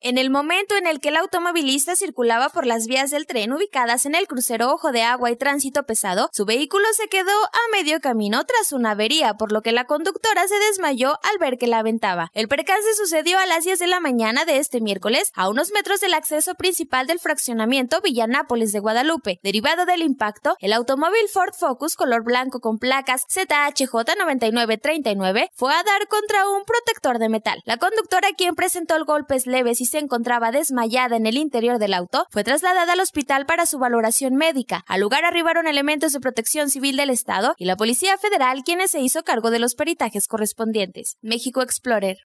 En el momento en el que el automovilista circulaba por las vías del tren ubicadas en el crucero Ojo de Agua y Tránsito Pesado, su vehículo se quedó a medio camino tras una avería, por lo que la conductora se desmayó al ver que la aventaba. El percance sucedió a las 10 de la mañana de este miércoles, a unos metros del acceso principal del fraccionamiento Villanápolis de Guadalupe. Derivado del impacto, el automóvil Ford Focus color blanco con placas ZHJ9939 fue a dar contra un protector de metal. La conductora, quien presentó el golpes leves y se encontraba desmayada en el interior del auto, fue trasladada al hospital para su valoración médica. Al lugar arribaron elementos de protección civil del Estado y la Policía Federal, quienes se hizo cargo de los peritajes correspondientes. México Explorer.